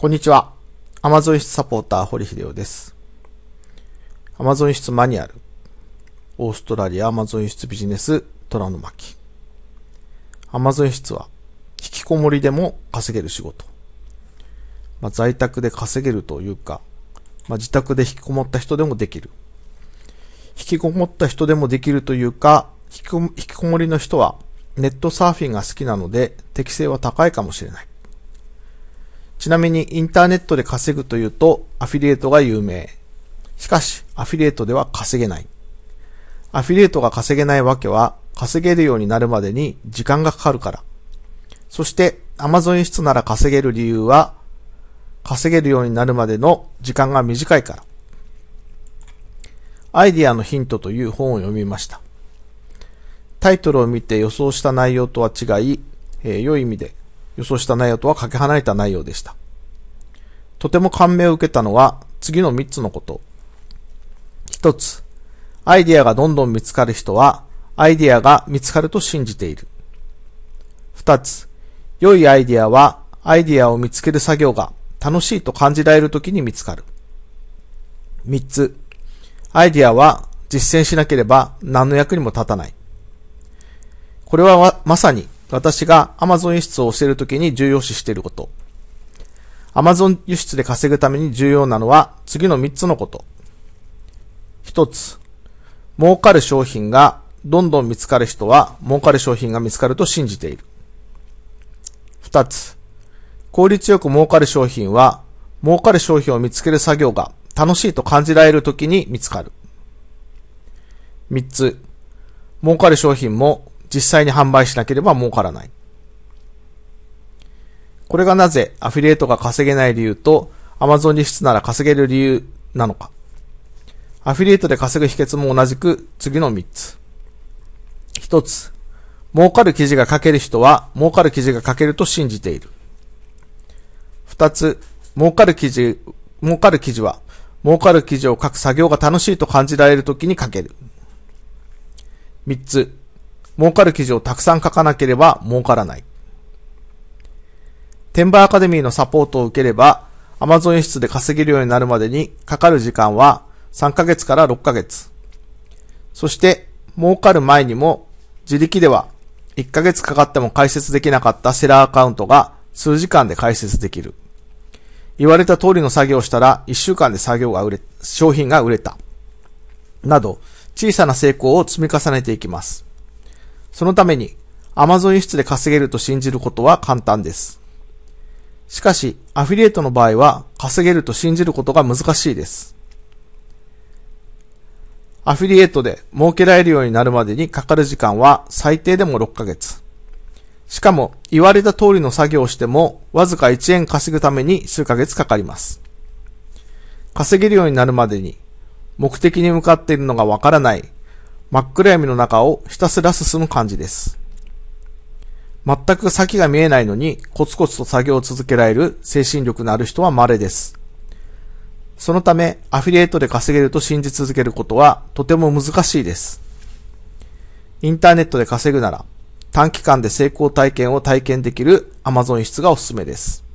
こんにちは。アマゾン室サポーター、堀秀夫です。アマゾン室マニュアル。オーストラリアアマゾン室ビジネス、虎の巻。アマゾン室は、引きこもりでも稼げる仕事。まあ、在宅で稼げるというか、まあ、自宅で引きこもった人でもできる。引きこもった人でもできるというか、引きこもりの人は、ネットサーフィンが好きなので、適性は高いかもしれない。ちなみにインターネットで稼ぐというとアフィリエイトが有名。しかし、アフィリエイトでは稼げない。アフィリエイトが稼げないわけは、稼げるようになるまでに時間がかかるから。そして、アマゾン室なら稼げる理由は、稼げるようになるまでの時間が短いから。アイディアのヒントという本を読みました。タイトルを見て予想した内容とは違い、えー、良い意味で予想した内容とはかけ離れた内容でした。とても感銘を受けたのは次の3つのこと。1つ、アイディアがどんどん見つかる人は、アイディアが見つかると信じている。2つ、良いアイディアは、アイディアを見つける作業が楽しいと感じられる時に見つかる。3つ、アイディアは実践しなければ何の役にも立たない。これはまさに私が Amazon 輸出をしているきに重要視していること。Amazon 輸出で稼ぐために重要なのは次の3つのこと。1つ、儲かる商品がどんどん見つかる人は儲かる商品が見つかると信じている。2つ、効率よく儲かる商品は儲かる商品を見つける作業が楽しいと感じられるときに見つかる。3つ、儲かる商品も実際に販売しなければ儲からない。これがなぜアフィリエイトが稼げない理由と Amazon 輸出なら稼げる理由なのか。アフィリエイトで稼ぐ秘訣も同じく次の3つ。1つ、儲かる記事が書ける人は儲かる記事が書けると信じている。2つ、儲かる記事、儲かる記事は儲かる記事を書く作業が楽しいと感じられるときに書ける。3つ、儲かる記事をたくさん書かなければ儲からない。テンバーアカデミーのサポートを受ければ、Amazon 輸出で稼げるようになるまでにかかる時間は3ヶ月から6ヶ月。そして、儲かる前にも、自力では1ヶ月かかっても解説できなかったセラーアカウントが数時間で解説できる。言われた通りの作業をしたら1週間で作業が売れ、商品が売れた。など、小さな成功を積み重ねていきます。そのために、Amazon 輸出で稼げると信じることは簡単です。しかし、アフィリエイトの場合は、稼げると信じることが難しいです。アフィリエイトで儲けられるようになるまでにかかる時間は最低でも6ヶ月。しかも、言われた通りの作業をしても、わずか1円稼ぐために数ヶ月かかります。稼げるようになるまでに、目的に向かっているのがわからない真っ暗闇の中をひたすら進む感じです。全く先が見えないのにコツコツと作業を続けられる精神力のある人は稀です。そのため、アフィリエイトで稼げると信じ続けることはとても難しいです。インターネットで稼ぐなら、短期間で成功体験を体験できる Amazon 室がおすすめです。